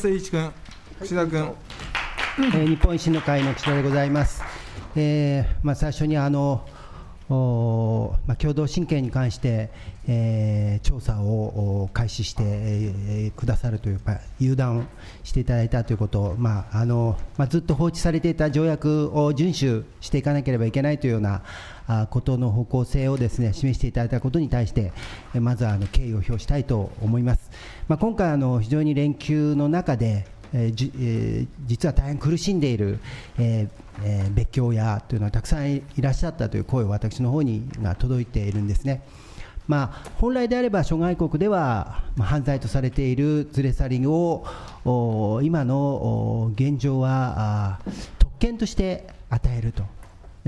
誠一君、岸田君、えー、日本維新の会の岸田でございます。えーまあ、最初にあのおまあ、共同親権に関して、えー、調査を開始して、えー、くださるというか、油断していただいたということを、まああのまあ、ずっと放置されていた条約を遵守していかなければいけないというようなあことの方向性をです、ね、示していただいたことに対して、まずはあの敬意を表したいと思います。まあ、今回あの非常に連休の中でえーじえー、実は大変苦しんでいる、えーえー、別居親というのはたくさんいらっしゃったという声を私の方にが届いているんですね。まあ、本来であれば諸外国では犯罪とされている連れ去りを今の現状は特権として与えると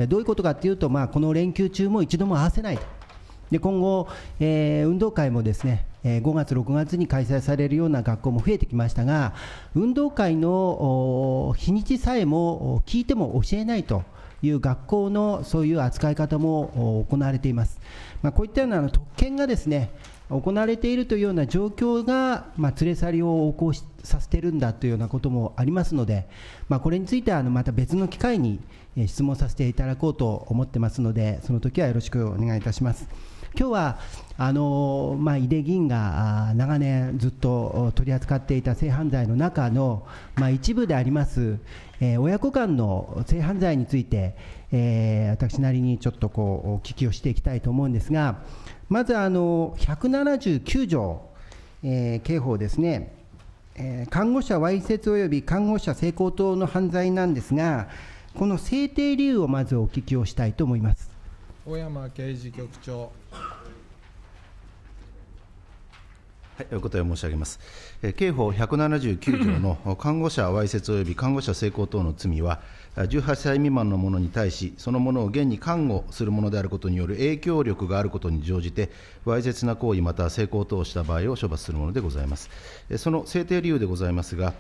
どういうことかというと、まあ、この連休中も一度も会わせないとで今後、えー、運動会もですねえ5月、6月に開催されるような学校も増えてきましたが、運動会の日にちさえも聞いても教えないと。いう学校のそういう扱い方も行われています、まあ、こういったような特権がですね行われているというような状況が、まあ、連れ去りを横行させてるんだというようなこともありますので、まあ、これについてはあのまた別の機会に質問させていただこうと思ってますのでその時はよろしくお願いいたします。今日はあのまあ、井出議員が長年ずっと取り扱っていた性犯罪の中の、まあ、一部であります、えー、親子間の性犯罪について、えー、私なりにちょっとこうお聞きをしていきたいと思うんですがまずあの179条、えー、刑法ですね、えー、看護者わいせつ及び看護者性交等の犯罪なんですがこの制定理由をまずお聞きをしたいと思います。小山刑事局長お答え申し上げます。え刑法179条の 看護者わいせつ及び看護者性交等の罪は、18歳未満の者に対し、その者を現に看護するものであることによる影響力があることに乗じて、わいせつな行為または性交等をした場合を処罰するものでございます。えその制定理由でございますが、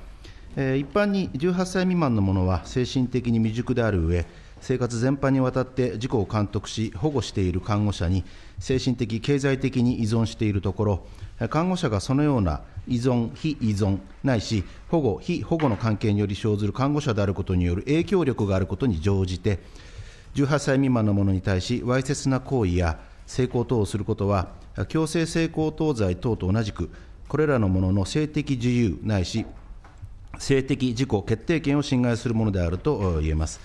え一般に18歳未満の者は精神的に未熟である上、生活全般にわたって事故を監督し、保護している看護者に、精神的、経済的に依存しているところ、看護者がそのような依存、非依存、ないし、保護、非保護の関係により生ずる看護者であることによる影響力があることに乗じて、18歳未満の者に対し、わいせつな行為や性交等をすることは、強制性交等罪等と同じく、これらのものの性的自由ないし、性的自己決定権を侵害するものであると言えます。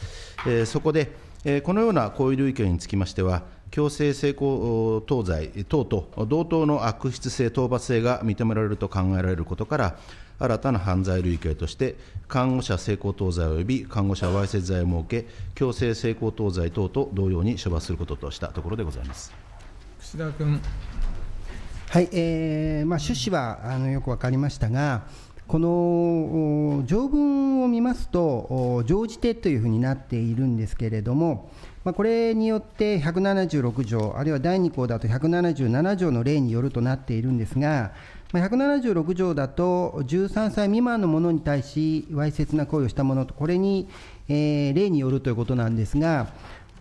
えー、そこで、えー、このような行為類型につきましては、強制性交等罪等と同等の悪質性、討伐性が認められると考えられることから、新たな犯罪類型として、看護者性交等罪及び看護者わいせつ罪を設け、強制性交等罪等と同様に処罰することとしたところでございます串田君。はい、えーまあ、趣旨はあのよく分かりましたが、この条文を見ますと、常時手というふうになっているんですけれども、まあ、これによって176条、あるいは第2項だと177条の例によるとなっているんですが、まあ、176条だと13歳未満の者に対し、わいせつな行為をした者と、これに、えー、例によるということなんですが、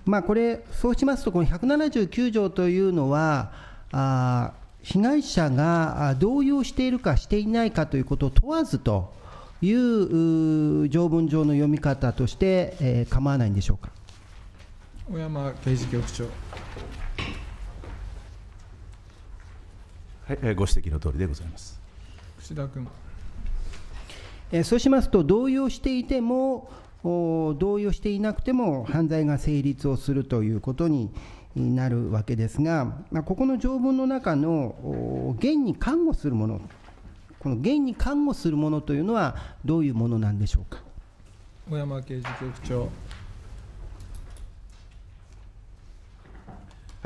まあ、これ、そうしますと、この179条というのは、あ被害者が同意をしているかしていないかということを問わずという条文上の読み方として、えー、構わないんでしょうか。小山刑事局長。はい、ご指摘の通りでございます。串田君。えそうしますと、同意をしていても、同意をしていなくても犯罪が成立をするということになるわけですが、まあ、ここの条文の中の現に看護するもの、この現に看護するものというのは、どういうものなんでしょうか。小山刑事局長。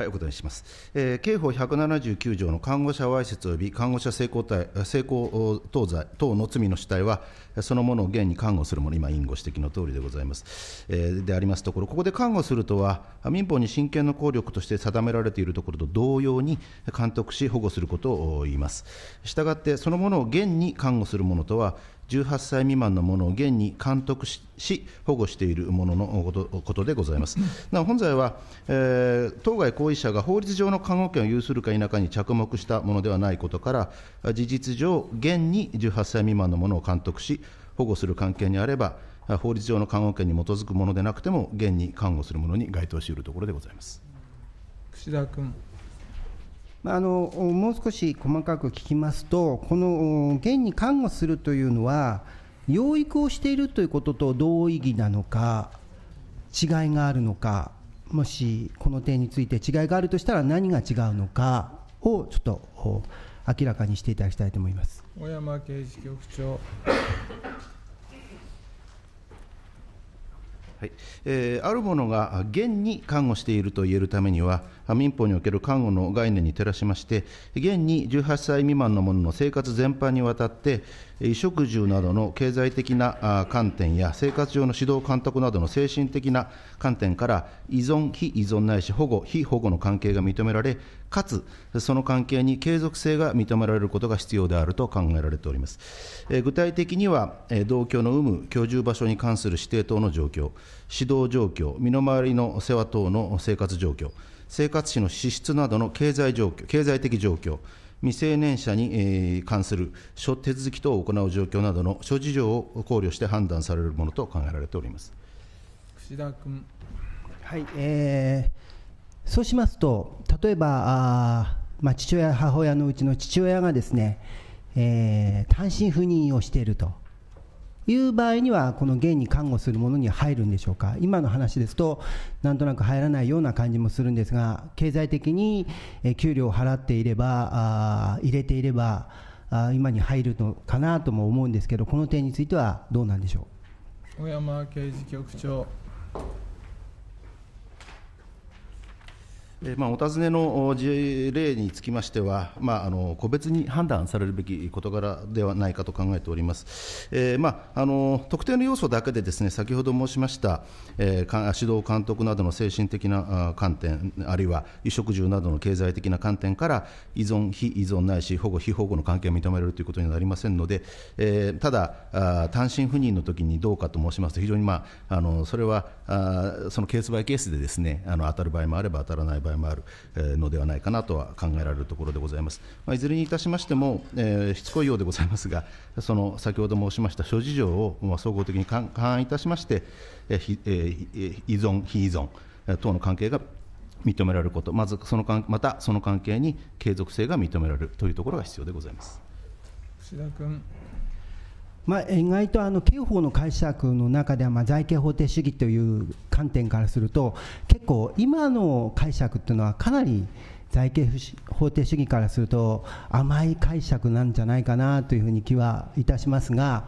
お答えします。えー、刑法179条の看護者わいせつ及び看護者性交体性交等罪等の罪の主体は、そのものを現に看護するもの、今、委員ご指摘の通りでございます。えー、でありますところ、ここで看護するとは、民法に親権の効力として定められているところと同様に、監督し、保護することを言います。したがって、そのものを現に看護するものとは、18歳未満のものを現に監督し保護しているもののことでございます。なお本罪は、えー、当該行為者が法律上の看護権を有するか否かに着目したものではないことから事実上現に18歳未満のものを監督し保護する関係にあれば法律上の看護権に基づくものでなくても現に看護するものに該当しうるところでございます。串田君あのもう少し細かく聞きますと、この現に看護するというのは、養育をしているということと同意義なのか、違いがあるのか、もしこの点について違いがあるとしたら何が違うのかをちょっと明らかにしていただきたいと思います。小山刑事局長あるものが現に看護していると言えるためには、民法における看護の概念に照らしまして、現に18歳未満の者の生活全般にわたって、衣食住などの経済的な観点や、生活上の指導監督などの精神的な観点から、依存、非依存ないし保護、非保護の関係が認められ、かつ、その関係に継続性が認められることが必要であると考えられております。具体的には、同居の有無、居住場所に関する指定等の状況、指導状況、身の回りの世話等の生活状況、生活費の支出などの経済状況、経済的状況、未成年者に関する手続き等を行う状況などの諸事情を考慮して判断されるものと考えられております串田君。はい、えー、そうしますと、例えば、あまあ、父親、母親のうちの父親がですね、えー、単身赴任をしていると。いう場合には、この現に看護するものに入るんでしょうか、今の話ですと、なんとなく入らないような感じもするんですが、経済的に給料を払っていれば、入れていれば、今に入るのかなとも思うんですけど、この点についてはどうなんでしょう。小山刑事局長まあ、お尋ねの事例につきましては、まあ、あの個別に判断されるべき事柄ではないかと考えております。えー、まあ、あの特定の要素だけでです、ね、先ほど申しました、えー、指導、監督などの精神的な観点、あるいは衣食住などの経済的な観点から、依存、非依存ないし、保護、非保護の関係を認められるということになりませんので、えー、ただ、単身赴任の時にどうかと申しますと、非常に、まあ、あのそれはあそのケースバイケースでです、ね、あの当たる場合もあれば、当たらない場合題もあるのではないかなとは考えられるところでございます。まあ、いずれにいたしましても、えー、しつこいようでございますが、その先ほど申しました諸事情を、まあ、総合的に勘案いたしまして、えーえー、依存、非依存等の関係が認められること、まずそのんまたその関係に継続性が認められるというところが必要でございます。串田君まあ、意外とあの刑法の解釈の中では、まあ、財刑法定主義という観点からすると、結構、今の解釈というのは、かなり財刑法定主義からすると、甘い解釈なんじゃないかなというふうに気はいたしますが、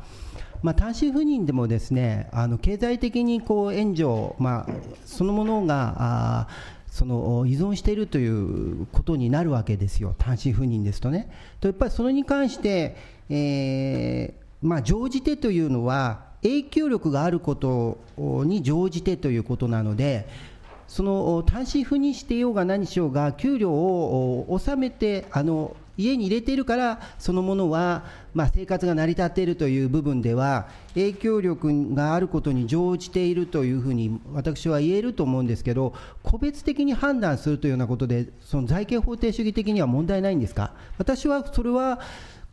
まあ、単身赴任でもですねあの経済的にこう援助、まあ、そのものが、その依存しているということになるわけですよ、単身赴任ですとね。とやっぱりそれに関して、えーまあ、乗じてというのは、影響力があることに乗じてということなので、その単身赴任してようが何しようが、給料を納めて、あの家に入れているから、そのものは、まあ、生活が成り立っているという部分では、影響力があることに乗じているというふうに、私は言えると思うんですけど、個別的に判断するというようなことで、その財形法定主義的には問題ないんですか、私はそれは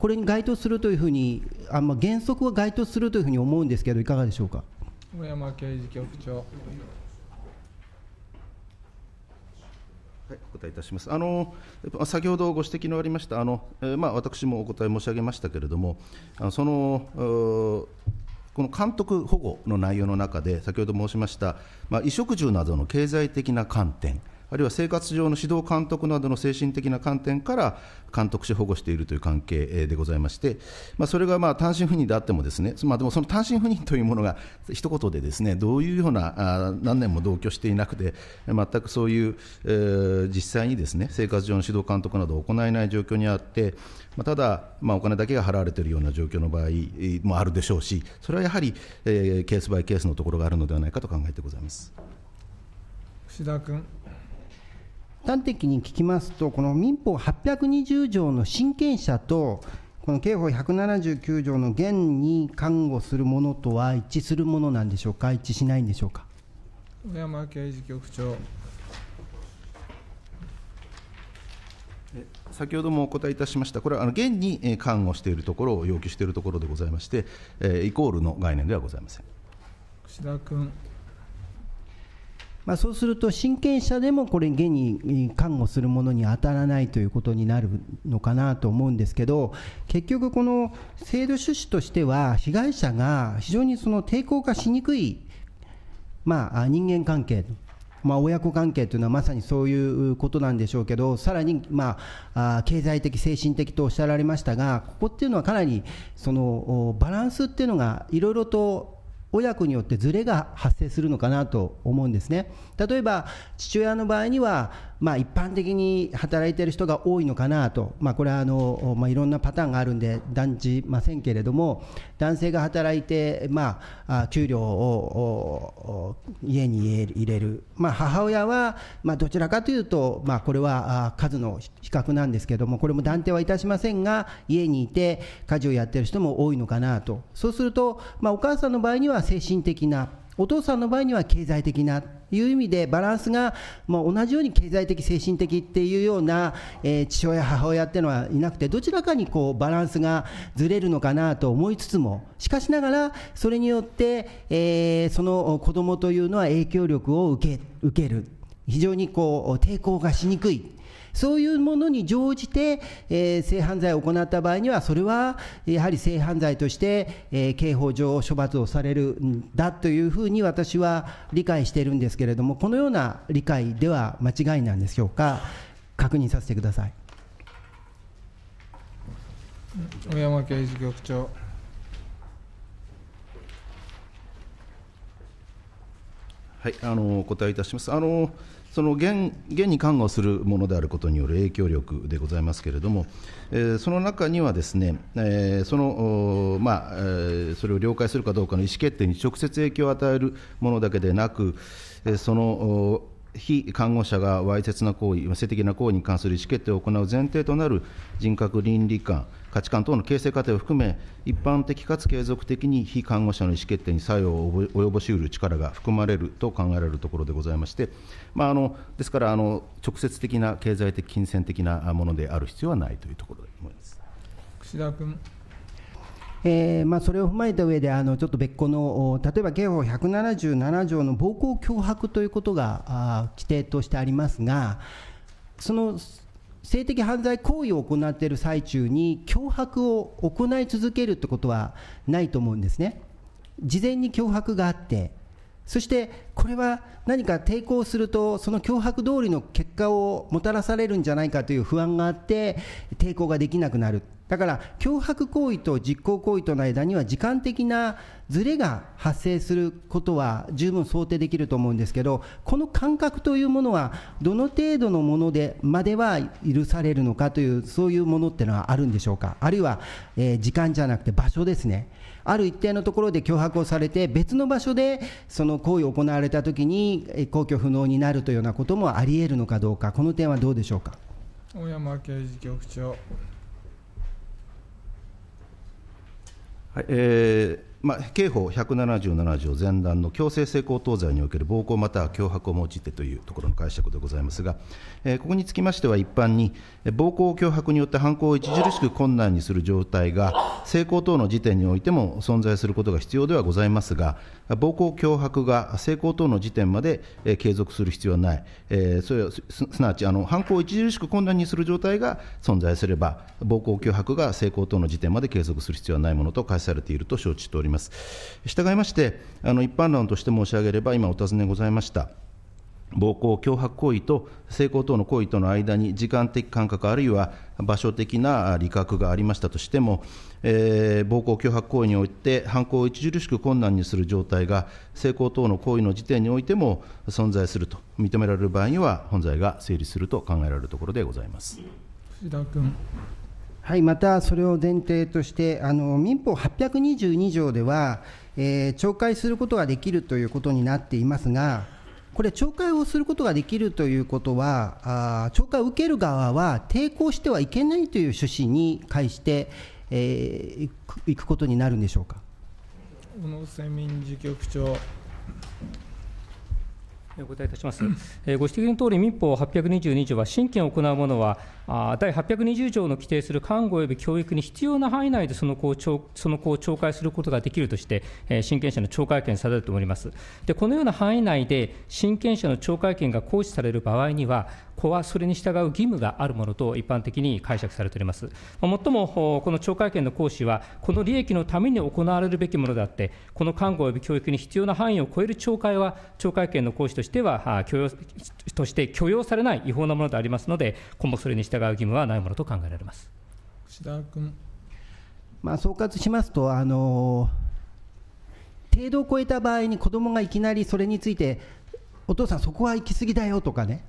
これに該当するというふうに、あま原則は該当するというふうに思うんですけど、いかがでしょうか。小山刑事局長はい、お答えいたしますあの先ほどご指摘のありましたあの、えー、まあ、私もお答え申し上げましたけれども、あのそのこの監督保護の内容の中で、先ほど申しました、まあ、衣食住などの経済的な観点、あるいは生活上の指導監督などの精神的な観点から監督し保護しているという関係でございまして、まあ、それがまあ単身赴任であってもですね、まあ、でもその単身赴任というものが一言でですねどういうような何年も同居していなくて全くそういう、えー、実際にですね生活上の指導監督などを行えない状況にあって、まあ、ただ、まあ、お金だけが払われているような状況の場合もあるでしょうしそれはやはり、えー、ケースバイケースのところがあるのではないかと考えてございます。岸田君端的に聞きますと、この民法820条の親権者と、この刑法179条の現に看護するものとは一致するものなんでしょうか、一致しないんでしょうか。小山刑事局長先ほどもお答えいたしました、これはあの現に看護しているところを要求しているところでございまして、イコールの概念ではございません。串田君まあ、そうすると、親権者でもこれ、現に看護するものに当たらないということになるのかなと思うんですけど、結局、この制度趣旨としては、被害者が非常にその抵抗化しにくい、まあ、人間関係、まあ、親子関係というのはまさにそういうことなんでしょうけど、さらに、まあ、経済的、精神的とおっしゃられましたが、ここっていうのはかなりそのバランスっていうのがいろいろと親子によってズレが発生するのかなと思うんですね。例えば父親の場合にはまあ、一般的に働いている人が多いのかなと、まあ、これはあの、まあ、いろんなパターンがあるんで断じませんけれども男性が働いて、まあ、給料を家に入れる、まあ、母親は、まあ、どちらかというと、まあ、これは数の比較なんですけれどもこれも断定はいたしませんが家にいて家事をやっている人も多いのかなとそうすると、まあ、お母さんの場合には精神的なお父さんの場合には経済的なという意味でバランスが、まあ、同じように経済的精神的っていうような、えー、父親母親っていうのはいなくてどちらかにこうバランスがずれるのかなと思いつつもしかしながらそれによって、えー、その子供というのは影響力を受け受ける非常にこう抵抗がしにくいそういうものに乗じて、えー、性犯罪を行った場合には、それはやはり性犯罪として、えー、刑法上処罰をされるんだというふうに私は理解しているんですけれども、このような理解では間違いなんでしょうか、確認させてください。小山刑事局長はい、あのお答えいたします。あのその現現に看護するものであることによる影響力でございますけれども、えー、その中にはですね、えー、そのまあ、えー、それを了解するかどうかの意思決定に直接影響を与えるものだけでなく、えー、その非看護者がわいせつな行為、性的な行為に関する意思決定を行う前提となる人格、倫理観、価値観等の形成過程を含め、一般的かつ継続的に非看護者の意思決定に作用を及ぼしうる力が含まれると考えられるところでございまして、まあ、あのですからあの、直接的な経済的、金銭的なものである必要はないというところで思います串田君。えーまあ、それを踏まえた上であのちょっと別個の例えば刑法177条の暴行脅迫ということがあ規定としてありますがその性的犯罪行為を行っている最中に脅迫を行い続けるということはないと思うんですね事前に脅迫があってそしてこれは何か抵抗するとその脅迫通りの結果をもたらされるんじゃないかという不安があって抵抗ができなくなるだから脅迫行為と実行行為との間には時間的なずれが発生することは十分想定できると思うんですけど、この感覚というものは、どの程度のものでまでは許されるのかという、そういうものっていうのはあるんでしょうか、あるいは、えー、時間じゃなくて場所ですね。ある一定のところで脅迫をされて、別の場所でその行為を行われたときに、公共不能になるというようなこともありえるのかどうか、この点はどうでしょうか。大山刑事局長はい、えまあ、刑法177条前段の強制性交等罪における暴行または脅迫を用いてというところの解釈でございますが、えー、ここにつきましては一般に、暴行、脅迫によって犯行を著しく困難にする状態が、性交等の時点においても存在することが必要ではございますが、暴行、脅迫が性交等の時点まで、えー、継続する必要はない、えー、それすなわちあの犯行を著しく困難にする状態が存在すれば、暴行、脅迫が性交等の時点まで継続する必要はないものと解されていると承知しております。ます。従いまして、あの一般論として申し上げれば、今お尋ねございました。暴行、脅迫行為と性交等の行為との間に時間的間隔あるいは場所的な理覚がありましたとしても、えー、暴行、脅迫行為において犯行を著しく困難にする状態が性交等の行為の時点においても存在すると認められる場合には本罪が成立すると考えられるところでございます。藤田君はい、またそれを前提として、あの民法822条では、えー、懲戒することができるということになっていますが、これ、懲戒をすることができるということは、あ懲戒を受ける側は抵抗してはいけないという趣旨に介して、えー、いくことになるんでしょうか。小野専民事局長お答えいたします、えー、ご指摘のとおり、民法822条は、親権を行う者は、あ第820条の規定する看護及び教育に必要な範囲内でその子をその子を懲戒することができるとして、えー、親権者の懲戒権を定めと思いますで。このような範囲内で、親権者の懲戒権が行使される場合には、子はそれに従う義務があるものと一般的に解釈されております。もっとも、この懲戒権の行使は、この利益のために行われるべきものであって、この看護及び教育に必要な範囲を超える懲戒は、懲戒権の行使としてしては許容として許容されない違法なものでありますので、今後それに従う義務はないものと考えられます田君、まあ、総括しますと、あの程度を超えた場合に子どもがいきなりそれについて、お父さん、そこは行き過ぎだよとかね、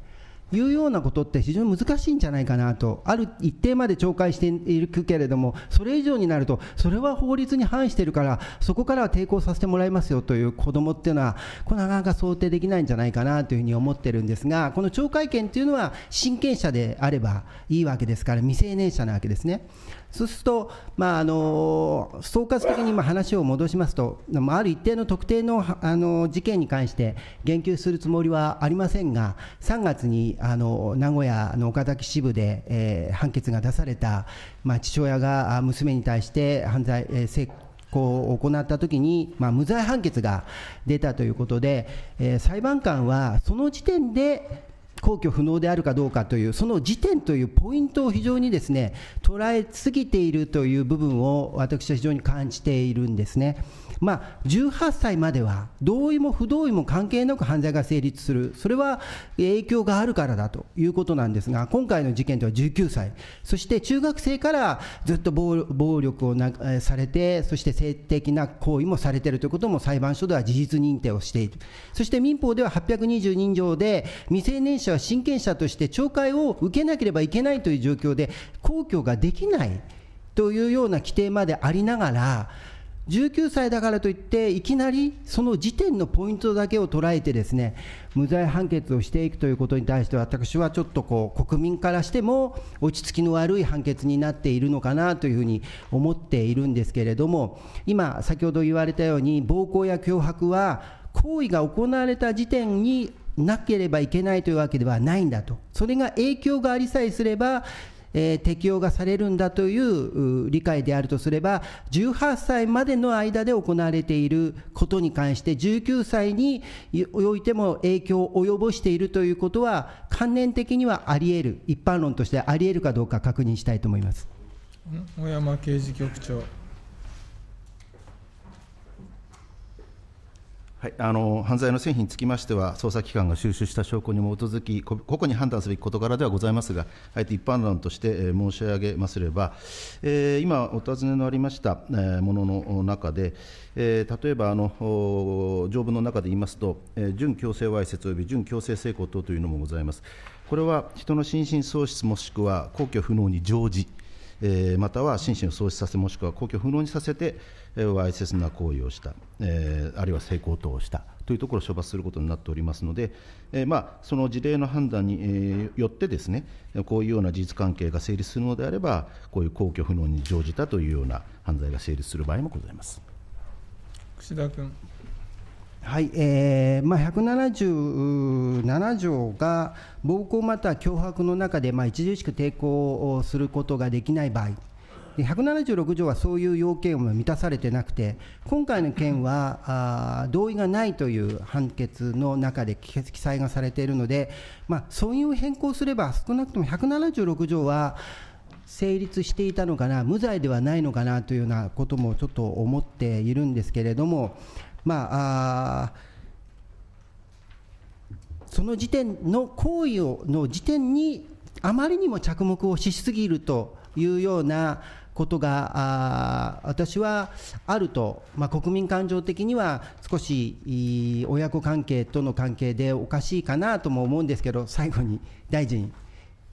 いうようなことって非常に難しいんじゃないかなと、ある一定まで懲戒しているけれども、それ以上になると、それは法律に反してるから、そこからは抵抗させてもらいますよという子どもっていうのは、これなかなか想定できないんじゃないかなというふうに思ってるんですが、この懲戒権というのは、親権者であればいいわけですから、未成年者なわけですね。そうすると、まあ、あの総括的に今話を戻しますと、ある一定の特定のあの事件に関して言及するつもりはありませんが、3月にあの名古屋の岡崎支部で、えー、判決が出された、まあ、父親が娘に対して犯罪、えー、性行を行ったときに、まあ、無罪判決が出たということで、えー、裁判官はその時点で皇居不能であるかどうかという、その時点というポイントを非常にですね捉えすぎているという部分を私は非常に感じているんですね。まあ、18歳までは同意も不同意も関係なく犯罪が成立する、それは影響があるからだということなんですが、今回の事件では19歳、そして中学生からずっと暴力をなされて、そして性的な行為もされているということも裁判所では事実認定をしている、そして民法では822条で、未成年者は親権者として懲戒を受けなければいけないという状況で、公共ができないというような規定までありながら、19歳だからといって、いきなりその時点のポイントだけを捉えて、ですね無罪判決をしていくということに対して、私はちょっとこう国民からしても、落ち着きの悪い判決になっているのかなというふうに思っているんですけれども、今、先ほど言われたように、暴行や脅迫は、行為が行われた時点になければいけないというわけではないんだと、それが影響がありさえすれば、え適用がされるんだという理解であるとすれば、18歳までの間で行われていることに関して、19歳においても影響を及ぼしているということは、観念的にはありえる、一般論としてありえるかどうか確認したいと思います。小山刑事局長犯罪の製品につきましては、捜査機関が収集した証拠に基づき、個々に判断すべき事柄ではございますが、あえて一般論として申し上げますれば、今、お尋ねのありましたものの中で、例えばあの条文の中で言いますと、準強制わいせつおよび準強制性交等というのもございます。これは人の心神喪失もしくは、皇居不能に乗じまたは心身を喪失させ、もしくは公共不能にさせて、わいせつな行為をした、あるいは性交等をしたというところを処罰することになっておりますので、まあ、その事例の判断によってです、ね、こういうような事実関係が成立するのであれば、こういう公共不能に乗じたというような犯罪が成立する場合もございます。串田君はいえーまあ、177条が暴行または脅迫の中で、まあ、著しく抵抗をすることができない場合176条はそういう要件を満たされてなくて今回の件はあ同意がないという判決の中で記載がされているので、まあ、そういう変更すれば少なくとも176条は成立していたのかな無罪ではないのかなというようなこともちょっと思っているんですけれどもまああその時点の行為をの時点にあまりにも着目をしすぎるというようなことが私はあると、まあ、国民感情的には少し親子関係との関係でおかしいかなとも思うんですけど最後に大臣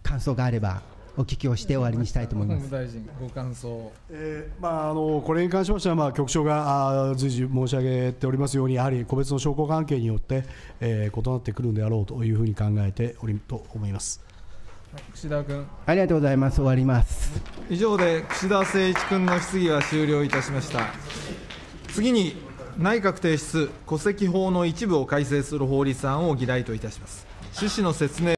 感想があれば。お聞きをして終わりにしたいと思います。大臣ご感想、えー、まああのこれに関しましてはまあ局長が随時申し上げておりますようにやはり個別の証拠関係によって、えー、異なってくるんであろうというふうに考えておりと思います。岸田君ありがとうございます終わります以上で岸田誠一君の質疑は終了いたしました次に内閣提出戸籍法の一部を改正する法律案を議題といたします趣旨の説明